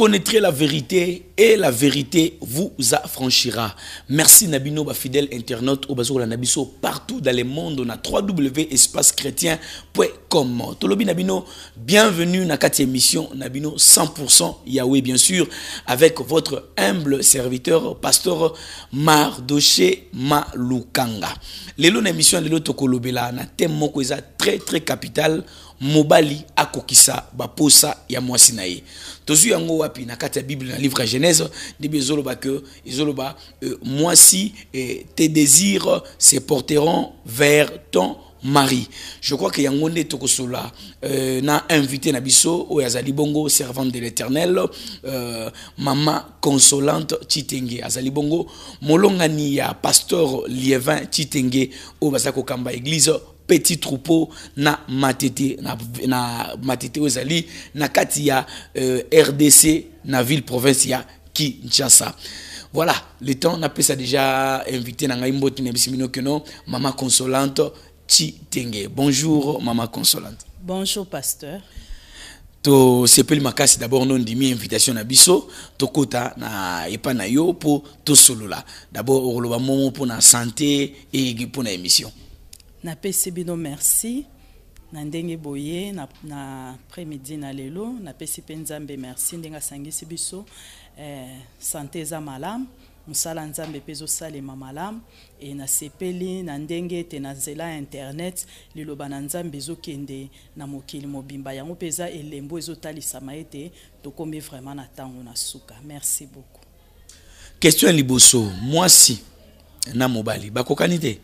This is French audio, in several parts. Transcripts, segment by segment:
connaîtrez la vérité et la vérité vous affranchira. Merci Nabino, ma fidèle internaute, au la Nabiso, partout dans le monde, on a www.espacechrétien.com. Tolobi Nabino, bienvenue dans quatrième émission Nabino 100% Yahweh, bien sûr, avec votre humble serviteur, pasteur Mardoché Malukanga. Lélo, na de tokolobela, na thème très très capital, mobali akokisa baposa ya mwasi na ye yango wapi na kati bible na livre genèse debezolo ba ke ezoloba ba, euh, mwasi euh, tes désirs se porteront vers ton mari je crois que yango nde toko. euh, na invité na biso oyo azali bongo servante de l'éternel euh, mama consolante chitenge azali bongo molongani ya pasteur lievin chitenge oyo baza kamba église petit troupeau na matete na, na matete ozali na kati ya euh, RDC na ville province ya Kinshasa voilà le temps napesa déjà invité na ngai mboti na bisimino keno mama consolante bonjour maman consolante bonjour pasteur tosepeli makasi d'abord nondimi invitation na biso kota na epa na yo tout tosolola d'abord au momo pour na santé et pour na émission napesi bino merci na ndenge boye na, na après-midi na lelo napesi mpe nzambe merci ndenge asangisi biso eh, sante eza malamu mosala nzambe mpe ezosalema malamu e nasepeli na ndenge ete na nzela internet liloba na nzambe ezokende na mokili mobimba yango mpe eza elembo ezotalisama ete tokomi vraiment na ntango na suka merci beaucoup question ya liboso mwasi na mobali bakokani te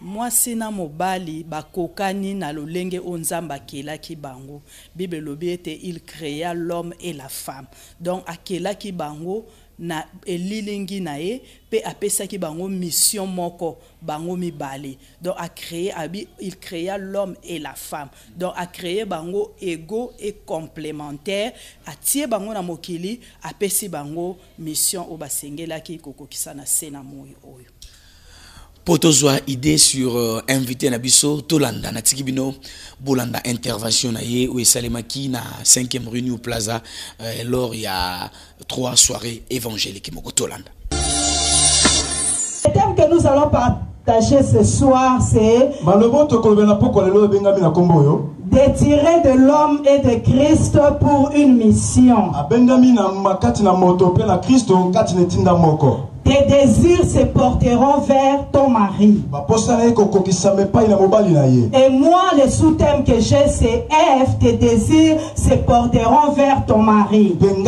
mwasi na mobali bakokani na lolenge oyo nzambe akelaki bango bible elobi ete il créa l'homme et la femme donc akelaki bango na elilingi na ye mpe apesaki bango mission moko bango mibale donc acréé abi il créa l'homme et la femme donc acréé bango ego e complémentaire atie bango na mokili apesi bango mission oyo basengelaki kokokisa na se na moi oyo mpo idée sur euh, invité na biso tolanda na tiki bolanda intervention na ye ou esalemaki na 5e réunion plaza euh, lors ya trois soirées évangéliques. moko tolanda thème que nous allons partager ce soir c'est malobo tokolobela poko lelo na yo détiré de l'homme et de Christ pour une mission. Tes désirs se porteront vers ton mari. Et moi, le sous-thème que j'ai, c'est F, tes désirs se porteront vers ton mari. F, F,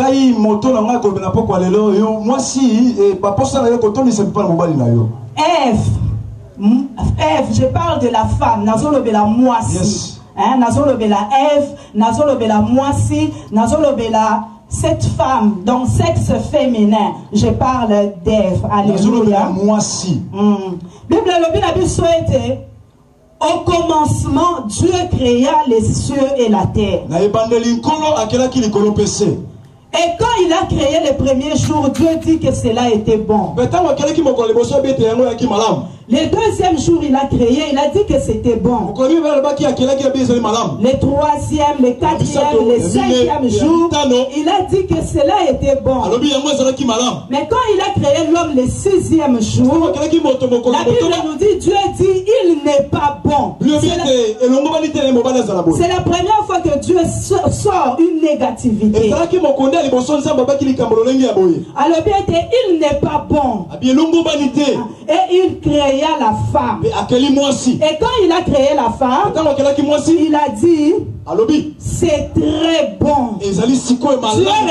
e, je parle de la femme, nazolobela mwasi. Yes. Hein, nazolobela F, nazolobela mwasi, nazolobela... cette femme dans sexe féminin, je parle d'Ève. Alléluia. Moi si. Hmm. Bible lobi na au commencement Dieu créa les cieux et la terre. Et quand il a créé le premier jour, Dieu dit que cela était bon. Mais tant le deuxième jour, il a créé, il a dit que c'était bon. Le troisième, le quatrième, le cinquième jour, il a dit que cela était bon. Mais quand il a créé l'homme le sixième jour, la Bible nous dit, Dieu dit, il n'est pas bon. C'est la... première fois que Dieu sort une négativité. Alors bien, il n'est pas bon. Ah, et il crée créa la femme. Et quand il a créé la femme, il a dit c'est très bon. Dieu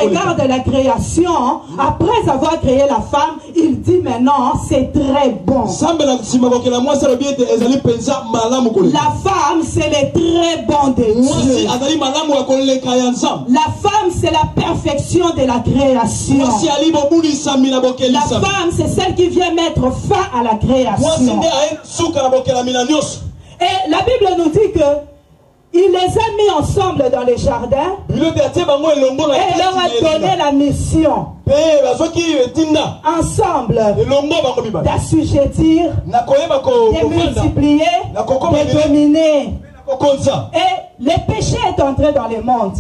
regarde la création. Après avoir créé la femme, il dit maintenant, c'est très bon. La femme, c'est le très bon de Dieu. La femme, c'est la perfection de la création. La femme, c'est celle qui vient mettre fin à la création. Et la Bible nous dit que il les a mis ensemble dans les jardins et leur a donné la mission ensemble d'assujettir, de multiplier, de dominer. Et le péché est entré dans le monde.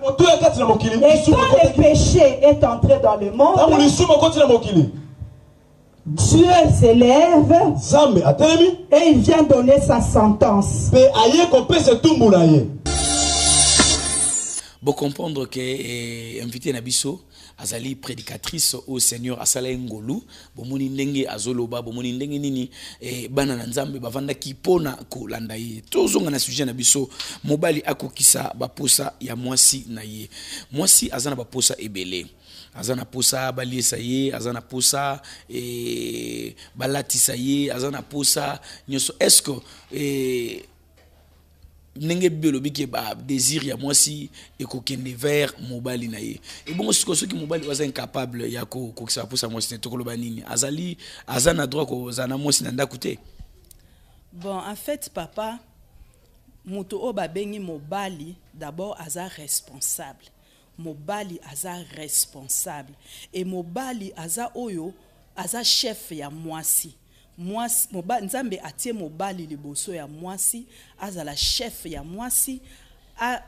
Et quand le péché est entré dans le monde, Dieu s'élève. Et il vient donner sa sentence. Vous comprendre que eh, invité Nabiso azali prédicatrice au Seigneur asala ngolu bomoni nenge azoloba bomoni nenge nini e bana na nzambe bavandaki pona kolanda ye tozonga na sujet na biso mobali akokisa baposa ya mwasi na ye mwasi aza baposa ebele aza na posa baliesa ye aza na posa e, balatisa ye aza na posa nyonso estce e, ndenge bibi elobiki badésir ya mwasi ekokende vers mobali na ye ebongo sikoyo soki mobali aza incapable ya kokokisa baposa mwasi te tokoloba nini azali aza na droit kozala na mwasi na ndako te bon en fait papa moto oyo babengi mobali d'abord aza responsable mobali aza responsable et mobali aza oyo aza chef ya mwasi mwasi moba, nzambe atie mobali liboso ya mwasi la chef ya mwasi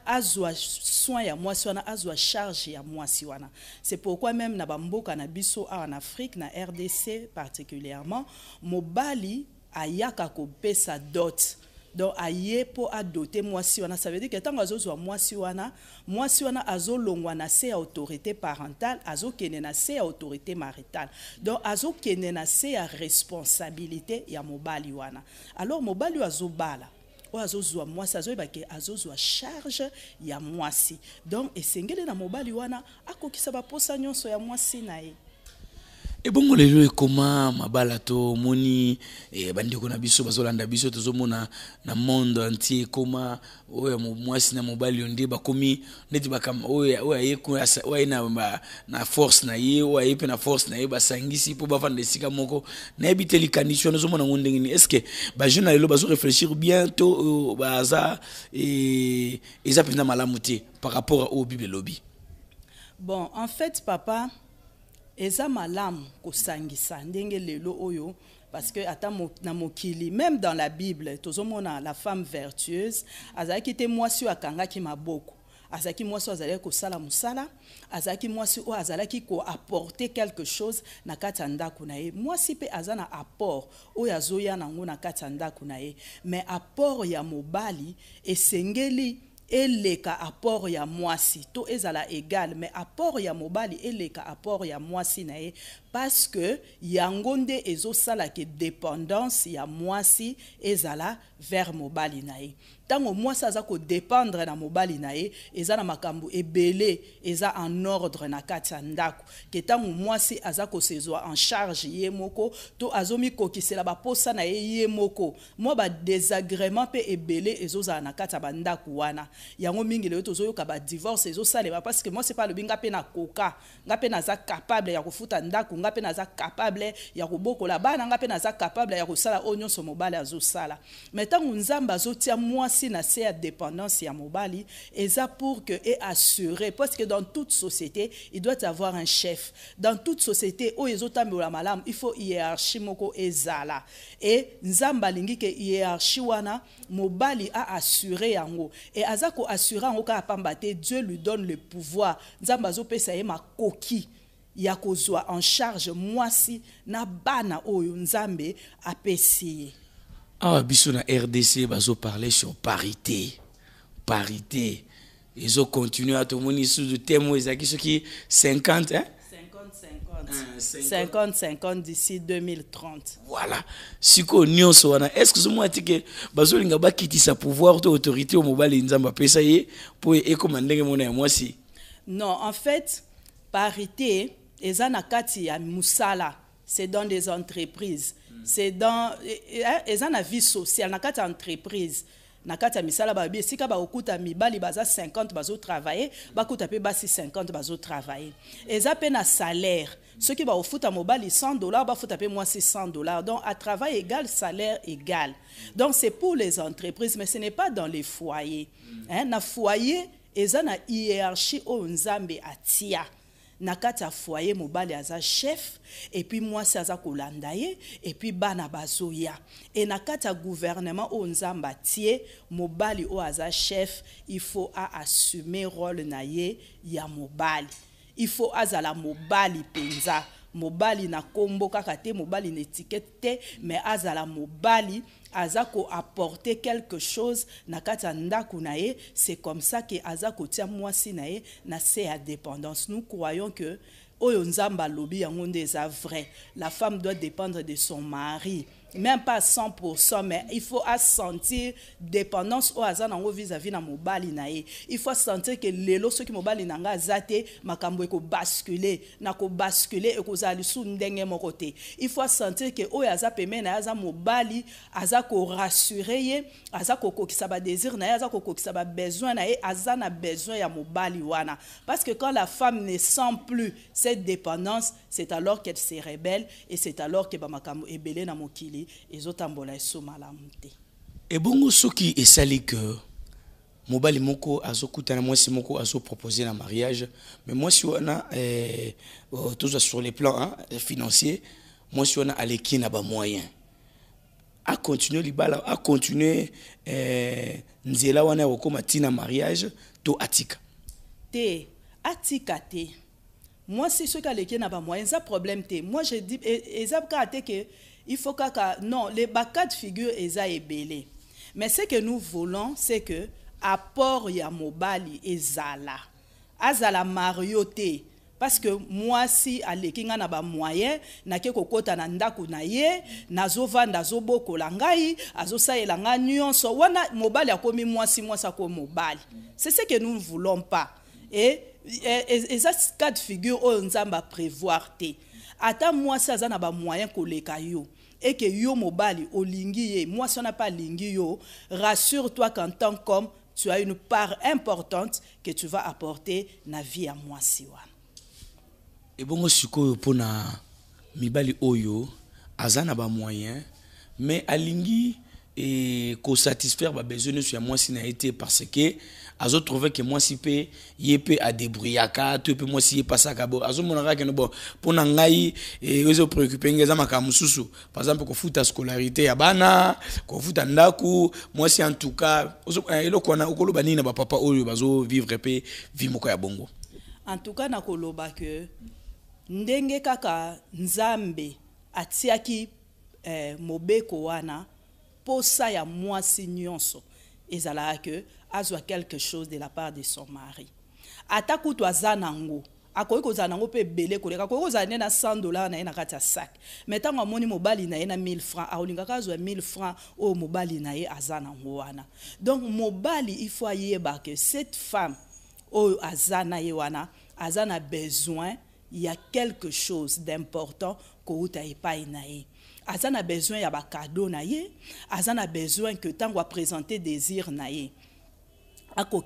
azwa soin ya mwasi wana azwa charge ya mwasi wana c'est pourquoi même na bamboka na biso awa afrique na rdc particulièrement mobali ayaka kopesa dot donc aye mpo adote mwasi wana ça veut dire ke ntango azozwa mwasi wana mwasi wana azolongwa na se ya autorité parentale azokende na se ya autorité maritale donc azokende na se ya responsabilité ya mobali wana alors mobali oyo azobala oyo azozwa mwasi azoyeba ke azozwa charge ya mwasi donc esengeli na mobali wana akokisa baposa nyonso ya mwasi na ye ebongo lelo ekoma mabala tomoni e, eh, bandeko na biso bazolanda biso tozomona na monde entier ekoma oyo mwasi na mobali yo nde bakomi neti oyo aye na, na force na ye oyo aye mpe na force na ye basangisi mpo bafanda esika moko nayebi te likanisi wana ozomona ngo ndenge nini estce bajeune na lelo bazorefléchir bien to euh, oyo baza e, eza mpenza malamu te par rapport a oyo bible elobi bon en fait papa eza malamu kosangisa ndenge lelo oyo parce que ata mo, na mokili même dans la bible tozomona la femme vertueuse azalaki te mwasi oyo akangaki maboko azalaki mwasi oyo azalaki kosala mosala azalaki mwasi oyo azalaki koaporte quelque chose na kati ya ndako na ye mwasi mpe aza na apport oyo azoya nango na kati ya ndako na ye mais apport ya mobali esengeli eleka apport ya mwasi to ezala egal. mais apport ya mobali eleka apport ya mwasi na parce que yango nde ke dépendance ya mwasi ezala vers mobali na Tant mwasi aza kodépendre na mobali na ye eza na makambo ebele eza en ordre na kati ndako ke ntango mwasi aza kosezwa en charge ye moko to azomikokisela baposa na ye ye moko ba désagrément pe ebele ezozala na kati ya wana yango mingi divorce parce que moi c'est pas le binga pe na koka, nga na za capable ya futa ndako nga na za capable ya ba bana nga na za capable ya sala onyo nyonso mobali sala. me nzamba zo tia mwasi mwasi na se a dépendance ya mobali pour que e assuré parce que dans toute société il doit avoir un chef dans toute société ezota ezotambola il faut hiérarchie moko ezala et nzambe alingi ke hiérarchie wana mobali aassure yango et azako assurer en kaka pamba te dieu lui donne le pouvoir nzambe azopesa ye makoki ya kozwa en charge moi si na bana o nzambe apesi ah bisous na rdc parlait sur parité parité à thème, a ils suzu dit qui qui 50 hein? 50-50 50-50 ah, d'ici 2030 voilà Si wana hein. est ce que je te ke bazolinga sa pouvoir to autorité au mobile nzambe apesa ye pour ekóma mon moi si? non en fait parité eza na kati ya Moussala c'est dans des entreprises c'est dans ont une vie sociale entreprises, kati entreprises. entreprise na a ya Si babi esika bakokuta mibali baza 50 travailler. bakuta pe basi 50 un eza peine na salaire un à de 100 dollars foutre moi moins 100 dollars donc à travail égal salaire égal donc c'est pour les entreprises mais ce n'est pas dans les foyers hein, foyers, foyer ont une hiérarchie on oh, nzambe atia na kati ya foyer mobali aza chef epuis mwasi aza kolanda ye epuis bana bazoya e na kati ya gouvernement oyo nzambe atie mobali oyo aza chef ifaut aassume role na ye ya mobali ifaut azala mobali mpenza mobali na nkombo kaka te mobali na etikete te me azala mobali aza apporter quelque chose na kunae c'est comme ça que aza kotia mwasi na ye na se dépendance nous croyons que oyo zamba lobi vrai la femme doit dépendre de son mari même pas 100% mais il faut sentir dépendance oyo aza vis-à-vis de mobali il faut sentir que lelo soki mobali na ngai aza te makambo ekobaskule na kobaskule ekozala sur ndenge moko côté. il faut sentir que oyo aza pembe na ye aza mobali aza korassure ye aza kokokisa badésir na ye aza kokokisa babesoin na ye aza na besoin ya mobali wana parce que quand la femme ne sent plus cette dépendance c'est alors qu'elle se rebelle et c'est alors ke bamakambo dans na mokili ete ezotambola eso malamu te ebongo soki esali ke mobali moko azokutana mwasi moko azopropose na mariage mais mwasi wana eh, oh, tozwa sur le plan hein, eh, financier mwasi wana aleki na bamoyen acontinue libala acontinue eh, nzela wana ya kokóma ntina mariage to atika te atika te mwasi soki aleki na bamoyen eza problème te moi je dis eh, eza kaka te ke il faut kaka non les quatre figures, figure eza Belé. mais ce que nous voulons c'est que apport ya mobali ezala azala marioté parce que moi, si mwasi aleki nga na bamoyen nake kokɔta na ndako na ye nazovanda azobokola ngai azosalela nga nyonso wana mobali akomi mwasi sa ko mobali c'est ce que nous ne voulons pas et eza cas de figure oyo prévoir aprévoir te moi mwasi ça na ko koleka yo et que yo mobali olingi moi ça n'a pas lingi yo rassure-toi qu'en tant qu'homme tu as une part importante que tu vas apporter na vie à moi siwa. wana ebongo sikoyo na mibali oyo azana ba moyen, mais alingi et ko satisfaire ba besoin nyonso ya mwasi na ye te parce que azotrouve ke mwasi mpe ye mpe adebrouillaka to mpe mwasi ye pasaka bo azomonaka keno bon mpo na ngai ezopréoccupe ngai eza makambo mosusu par exemple kofuta scolarité ya bana kofuta ndako mwasi antuka eloko wana okoloba nini na bapapa oyo bazovivre mpe vi moko ya bongo antuka na koloba ke ndenge kaka nzambe atiaki eh, mobeko wana posa ya moi mwasi nyonso ezala ke azwa quelque chose de la part de son mari ata kutu aza nango akoki kozala nango mpe ebele koleka akoki kozala na 100 dollars na ye na kati ya sak me ntango amoni mobali na ye na 1000 francs aolingaka azwa 1000 francs oyo mobali na ye aza nango wana donc mobali ifo ayeba ke cette femme oyo aza na ye wana aza na besoin il y a quelque chose d'important vous epai pas ye Azan a besoin ya cadeau. na naïe besoin que ntango présente désir naïe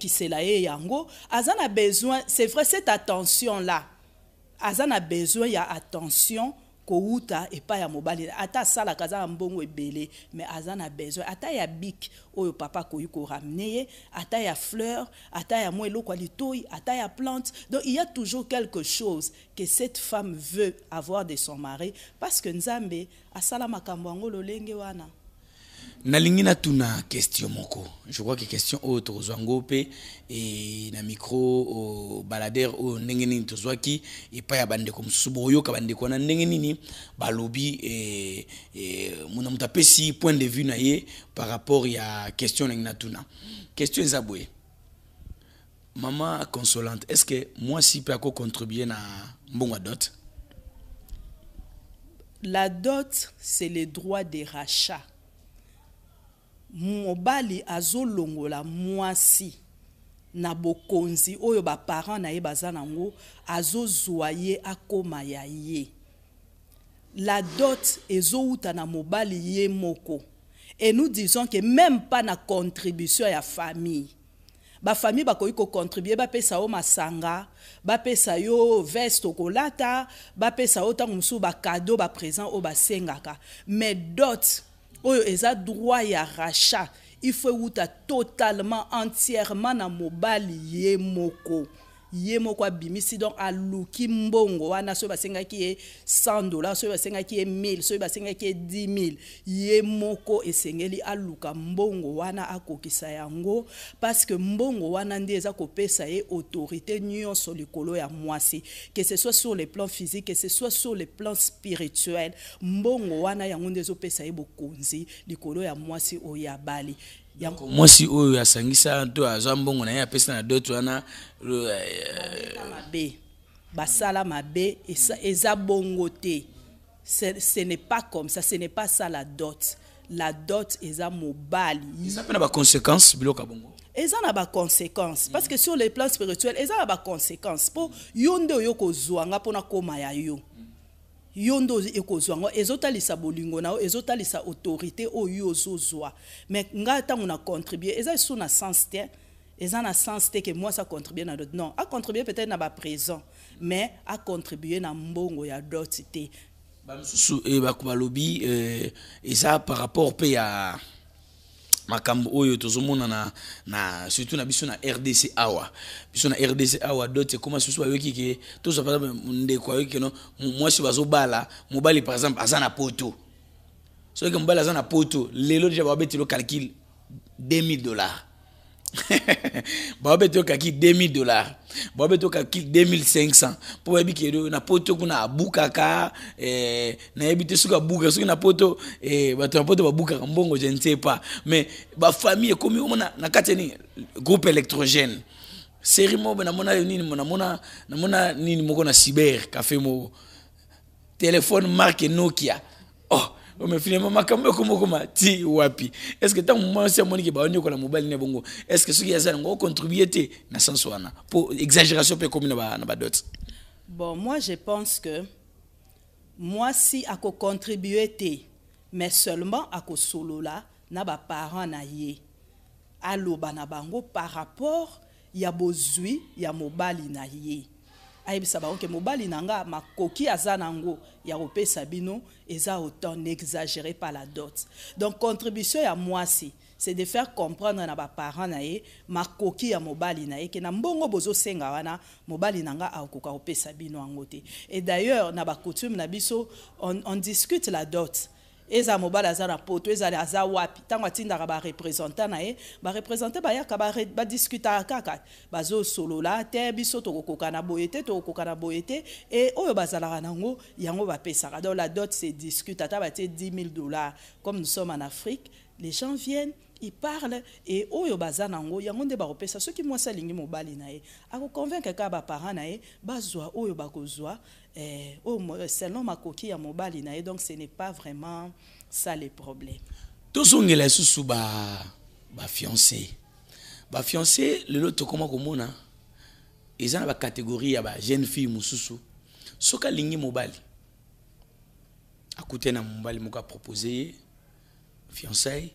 désirs. yango besoin c'est vrai cette attention là Azan a besoin ya attention kouta epai ya mobali ata asalaka aza na mbongo ebele Mais aza na besoin ata ya bik oyo papa akoki koramene ye ata ya fleur ata ya mwa eloko ya litoi ata ya plante donc il y a toujours quelque chose que cette femme veut avoir de son mari parce que nzambe asala makambo yango lolenge wana nalingi tuna question moko je crois que question autre tokozwa et e na micro baladere Balader ndenge nini tozwaki epai ya comme Suboyo ka bandeko balobi e, e, tapé si point de vue na ye par rapport ya question ndenge natuna question zaboué. Maman mama consolante est ce que moi si mpe contribuer na mbongo dot la dot c'est le droit de rachat mobali azolongola mwasi na bokonzi oyo baparent na ye baza nango azozwa ye akoma ya ye la dot ezowuta na mobali ye moko et nous disons que même pas na contribution ya famille bafamille bakoki kocontribue bapesa yo masanga bapesa yo veste okolata bapesa yo ntango mosusu bakado baprésent oyo basengaka mais dot oyo eza droit ya rachat ifo ewuta totalement entièrement na mobali ye moko ye moko abimisi donc aluki mbongo wana basenga basengaki ye 100 dollars basenga basengaki ye 1000 basenga basengaki ye 10000 ye moko esengeli aluka mbongo wana akokisa yango parce que mbongo wana nde eza kopesa ye autorité nyonso likolo ya mwasi que ce soit sur le plan physique que ce soit sur le plan spirituel mbongo wana yango nde ezopesa ye bokonzi likolo ya mwasi oyo bali yango mwasi oyo oh, asangisa to azwa mbongo na ye apesa na dote wana eh, basala mabe eza bongo te ce n'est pas comme ça ce n'est pas ça la dot la dot eza mobali eza mpe na baconséquence biloko ya bongo eza na baconséquence parce que sur le plan spirituel eza na baconséquence mpo yo nde oyo kozwanga mpona koma ya yo yo nde ekozwa ezotalisa bolingo na ezotalisa autorité oyo ozozwa me ngai ntango na contribue eza esu na sens te eza sens na dot non acontribue peut-être na présent mais acontribue na mbongo ya dot eh, eh, par rapport makambo oyo tozomona na, na surtout na biso na rdc awa biso na rdc awa dote ekoma susu bayoki ke tozwa par exemple ndeko ayoki keno mwasi bazobala mobali par exemple aza na poto soki mobali aza na poto lelo deja babetelo calcule 2000 dollars bao be tokaki 2000 dollars bao be tokaki 2500 mpo bayebi ke do na poto kuna abukaka eh, nayebi te soki abukaka soki na poto eh, bato na poto babukaka mbongo je ne sais pas mais bafamille ekomi omona na kati ya nini groupe électrogène série moko namona nini namona namona nini moko na cyber kafe moko téléphone marque nokia oh mais finalement makambo ekomookoma ti wapi est ce que ntango mwasi amoniki baoniokola mobali ne bongo est ce que soki aza nango ocontribue te na sens wana po exagération mpe ekomi na badote bon moi je pense que mwasi akocontribue te mais seulement akosolola na baparent na ye aloba na bango par rapport ya bozwi ya mobali na ye ayebisa bango ke mobali na nga makoki aza nango ya kopesa bino eza autant n'exagéré par la dot donc contribution ya mwasi c'est de faire comprendre na baparent na ye makoki ya mobali na ye ke na mbongo bozosenga wana mobali na nga akoka kopesa bino yango te et d'ailleurs na bacoutume na biso on, on discute la dot eza mobali aza na poto ezali aza wapi ntango atindaka barepresentant na ye barepresentant bayaka badiscutaka kaka bazosolola te biso tokokoka na boye te kana na boye te e oyo bazalaka nango yango bapesaka donc la dot se discute ata batie 10 000 dollars comme nous sommes en afrique les gens viennent il parle et oyo baza nango yango nde bakopesa soki mwasi alingi mobali na ye akoconvaincre kaka baparent na ye bazwa oyo bakozwa eh, oyo selon makoki ya mobali na ye donc ce n'est pas vraiment ça le problème tozongela lisusu bafiancé ba ba bafiancé lelo tokoma komona eza na catégorie ya jeune fille mususu soki lingi mobali akute na mobali moko proposer ye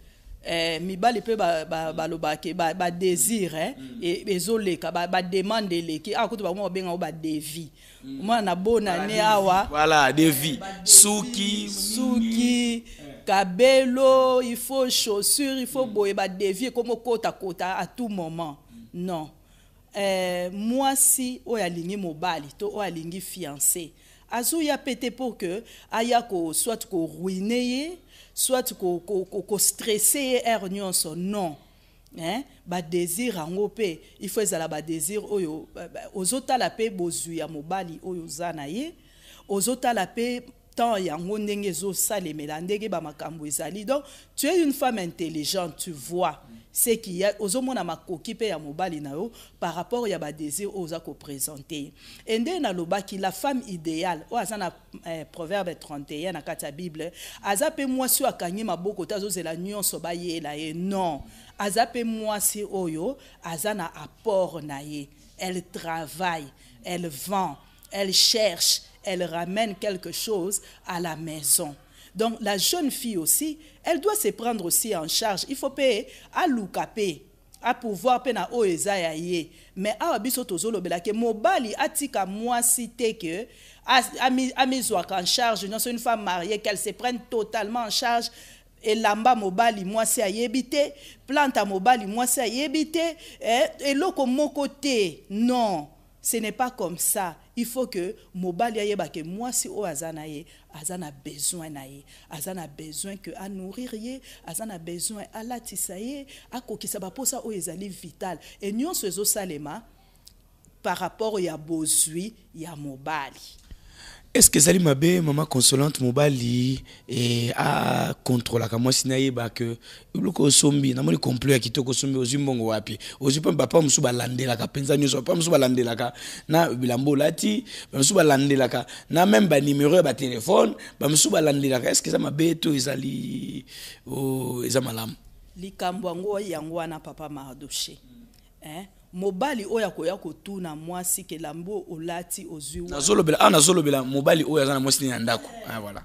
eh, mibali pe balobaki ba, badésir ba, ba, ba eh, mm. ezoleka e bademande eleki awa ah, kutu bakoma babengako badevi mm. omwana nabona ne awa voilà, devi suki souki eh. kabelo il faut chaussure il faut mm. boye badevi ekoma okotakota à tout moment mm. non eh, mwasi oyo alingi mobali to oyo alingi fiancé azoya y'a pété pour ke aya ko soit koruine ye soit kostresse on son non hein? désir badésir yango mpe ifo ezala désir oyo oh la paix bozwi ya mobali oyo oh oza na ye la paix temps yango ndenge ezosalemela ndenge makambo ezali donc tu es une femme intelligente tu vois ce qui ya ozomona makoki pe ya mobali na yo par rapport ya ba oyo oza présenter ye la femme idéale O oh, aza eh, proverbe 31 na kati ya bible aza mpe mwasi ma akangi maboko te la nyonso bayela ye non aza ah, moi mwasi oyo oh, aza ah, apport na elle travaille elle vend elle cherche elle ramène quelque chose à la maison. Donc la jeune fille aussi, elle doit se prendre aussi en charge. Il faut payer à l'oukapé, à pouvoir pena o ezayaye. Mais à abiso la ke mobali atika moi cité que à mizwaka en charge, non c'est une femme mariée qu'elle se prenne totalement en charge et lamba mobali moi à te plante mobali mobali mwasi et et comme mon côté non ce n'est pas comme ça il faut que mobali ayeba ke mwasi oyo aza na ye aza na besoin na ye aza na besoin ke anourrir ye aza na besoin alatisa ye akokisa baposa oyo ezali vital e nyonso ezosalema par rapport ya bozwi ya mobali eske ezali mabe mama consolante mobali e, eh, akontrolaka mwasi nayebake biloko osombi namoni complot ya kitoko osombi ozwi mbongo wapi ozwi mpe bapa mosusu balandelaka mpenza nyonso bapa mosusu balandelaka na bilamba olati bamosusu balandelaka na meme banimero ya batelefone bamosusu balandelaka eske eza mabe to ezali oh, eza malamu likambo yango yango wana papa mardoche mm. eh? mobali oyo akoya kotuna mwasi ke lambo olati ozwi nazolobela awa nazolobela mobali oyo aza na mwasi nini na ndako ah, voilà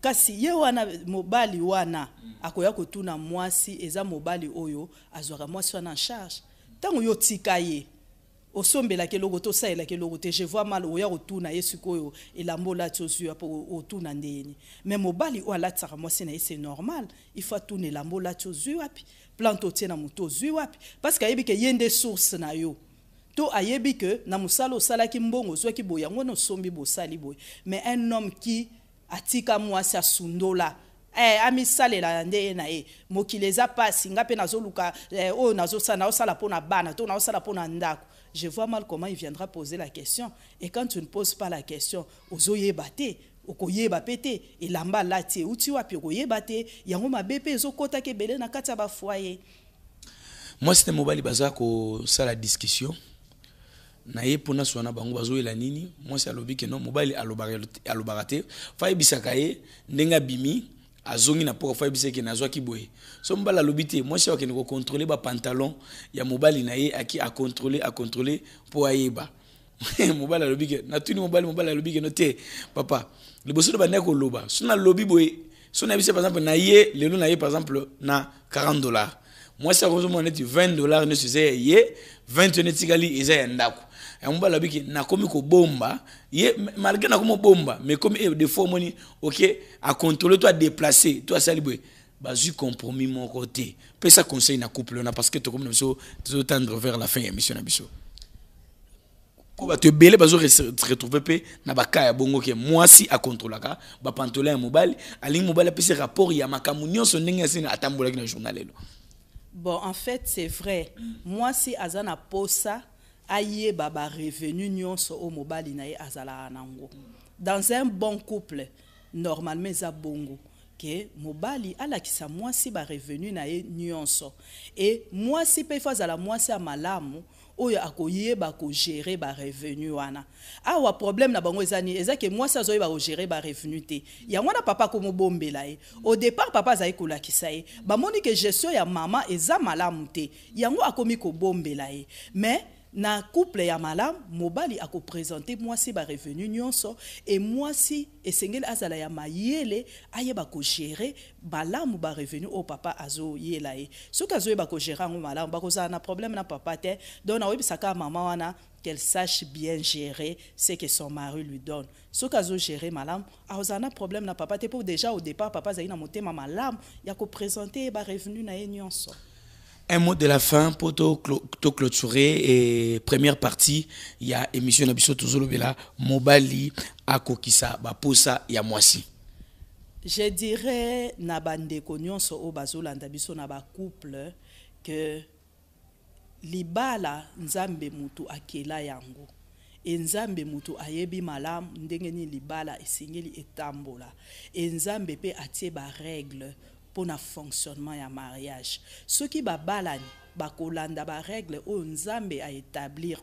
kasi ye wana mobali wana akoya kotuna mwasi eza mobali oyo azwaka mwasi wana en charge ntango yo tika ye osombelaka eloko te osalelaka eloko te je vois mal oya kotuna ye sikoyo elambo olati ozwi apo otuna ndeyeni me mobali oyo alatisaka mwasi na ye c'est normal il faut atuna elambo olati ozwi wapi plante wapi to ayebi na mbongo mais un homme qui atika mwasi asundola eh, amisalela nde ye na ye mokili eza eh, bana to ndako je vois mal comment il viendra poser la question et quand tu ne poses pas la question ozoyeba te okoyeba mpe te elamba alati euti wapi okoyeba te yango mabe mpe ezokɔtaka ebele na kati ya bafoye mwasi te mobali baza kosala discussion na ye mpo nasua na bango bazoyela nini mwasi alobi keno mobali alobaka te fa ayebisaka ye ndenge abimi azongi na poko fa ayebisa ye kene azwaki boye so mobali alobi te mwasi akende kokontrole bapantalon ya mobali na ye aki akontrole akontrole mpo ayeba mobali ne natuni mobali mobali alobiki no te papa liboso to bandeki koloba so lobi boye so par exemple na lelo par exemple na 40 dollars mwasi akozomona 20 dollars nyonso eza ya ye 20 etikali eza ya ndako yango mobali alobiki nakomi kobomba ye malgré nakomi obomba mais komi e eh, fois omoni ok à to toi déplacer toi compromis moko te ça conseil na couple na parce que tokomi na biso tozotendre vers la fin po bato ebele bazoretrouve mpe na baka ya bongo ke mwasi akontrolaka bapantola ya mobali alingi mobali apesi rapport ya makambo nyonso ndenge asini atambolaki na journal lelo bon en fait c'est vrai mwasi aza na posa ayeba barevenu nyonso oyo mobali na ye azalaka nango dans un bon couple normalement eza bongo ke mobali alakisa mwasi barevenu na ye nyonso e mwasi mpe ifo azala mwasi ya malamu oyo akoyeba ba revenu wana awa problème na bango eza moi eza zoyeba ko gérer ba revenu te yango wana papa bombe ye au départ papa azali e ba moni ke gestion ya mama eza malamu te yango akomi kobombela ye mais na couple ya malamu mobali akopresente ba revenu nyonso moi si esengeli azala ya mayele ayeba kogere ba revenu au papa azo ye soki azoyeba kogere yango malam ba na problème na papa te donc naoyebisaka maman wana qu'elle sache bien gérer ce que son mari lui donne. Ce qu'elle gérer, malam elle a problème na papa. Pour déjà au départ, papa a eu un motema, malam il a présenté ba revenu na un mot de la fin pour clôturer et première partie, il y a émission mobali akokisa Je dirais na couple, que libala nzambe mutu akela yango nzambe mutu ayebi malam ndengeni libala etambola nzambe pe atie pour un fonctionnement à mariage Ce qui soki babalani bakolanda règles à nzambe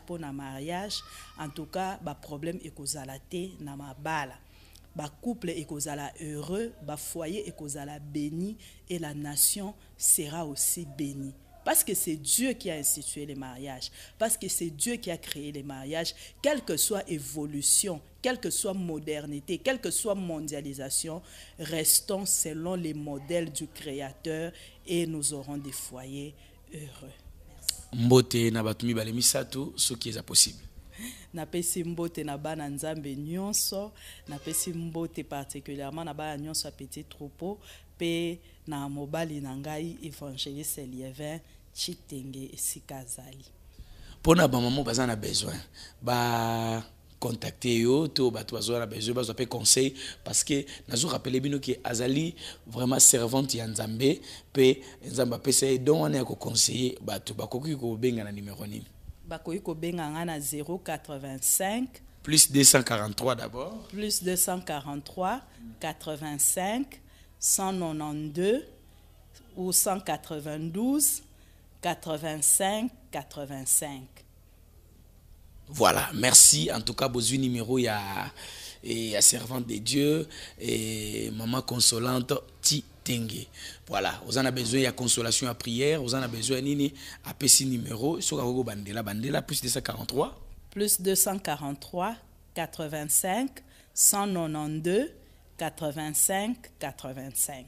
pour un mariage en tout cas problème ekozala te na mabala couple ekozala heureux foyer ekozala béni et la nation sera aussi bénie parce que c'est Dieu qui a institué les mariages, parce que c'est Dieu qui a créé les mariages, quelle que soit évolution, quelle que soit modernité, quelle que soit mondialisation, restons selon les modèles du Créateur et nous aurons des foyers heureux. Mbote na batumi ce qui qui est possible. napesi mbote na bana nzambe nyonso napesi mbote particulièrement na bana nyonso petit troupeau pe na mobali na ngai évangéliste lievin chitenge esika azali mpona bamama na besoin ba contacter yo to bato bazwa na besoin bazwa conseils conseil parce que nazo rappelle bino ke azali vraiment servante et nzambe pe nzambe apesa ye don wana ya koconseiller bato bakoki kobenga na numero nini bakoki 085 plus 243 d'abord plus 243 85 192 ou 192 85 85. Voilà, merci. En tout cas, besoin numéro, il y a, et servante de Dieu et maman consolante Titenge. Voilà, vous en avez besoin, il y a consolation à prière, vous en avez besoin, Nini, à PC numéro, sur Bandela, Bandela, plus 243. Plus 243, 85, 192, 85, 85.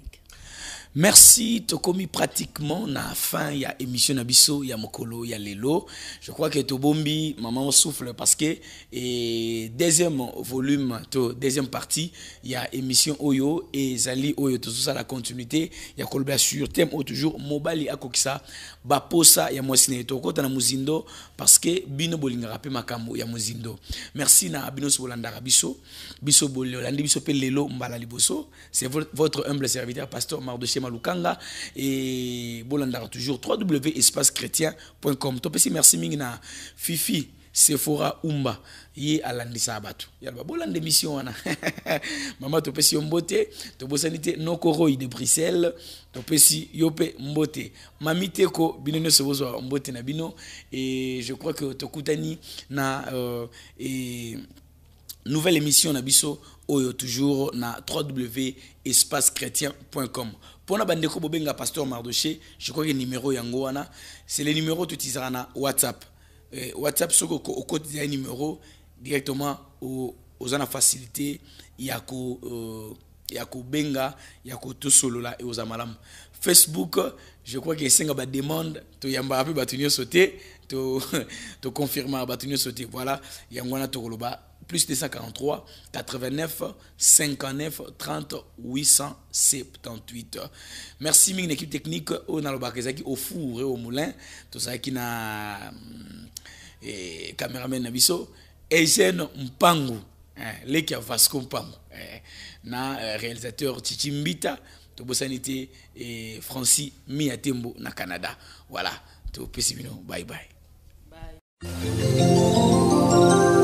Merci, Tokomi pratiquement na fin y a émission Nabiso, a Mokolo, a Lelo. Je crois que Tobombi, maman souffle parce que et deuxième volume, to, deuxième partie, il y a émission Oyo et Zali Oyo, tout ça la continuité. Il y a Kolba sur thème au toujours Mobali Akokisa, Baposa, ya Mwasine, Toko, Muzindo, parce que Bino Bolinga Rapé Makambo, ya Muzindo. Merci na Abino Bolanda Rabiso, Biso Bololandi, Biso Pelelo, Mbala Liboso. C'est votre humble serviteur, pasteur pasteur Mardoché Malukanga et Bolandara toujours www.espacechrétien.com. Topesi merci mingina Fifi Sephora Umba ye alandisa abato yalba bolanda émission wana mama topesi mbote tobosani de bruxelles topesi yopé mbote mami teko bino bozwa mbote na bino et je crois que tokutani na euh, et nouvelle émission na biso oyo toujours na www.espacechrétien.com bande de Benga pasteur mardoché je crois que le numéro yangoana, c'est le numéro tu na whatsapp eh, whatsapp code de numéro directement aux ana facilité yako, yakou euh, yako tout solo là et amalam. facebook je crois que y a toyambaka mpe bato nyonso te tu bato nyonso sauter. voilà yangoana wana plus 243 89 59 30 878. Merci Ming, l'équipe technique, au qui au four et au moulin. Tout ça qui n'a. Hum, et caméraman Nabiso, Eugène Mpangu, hein, l'équipe Vasco Mpangu, hein, na euh, réalisateur Chichimbita, Tobosanité et Francis Miatembo, na Canada. Voilà, tout bye bye. Bye.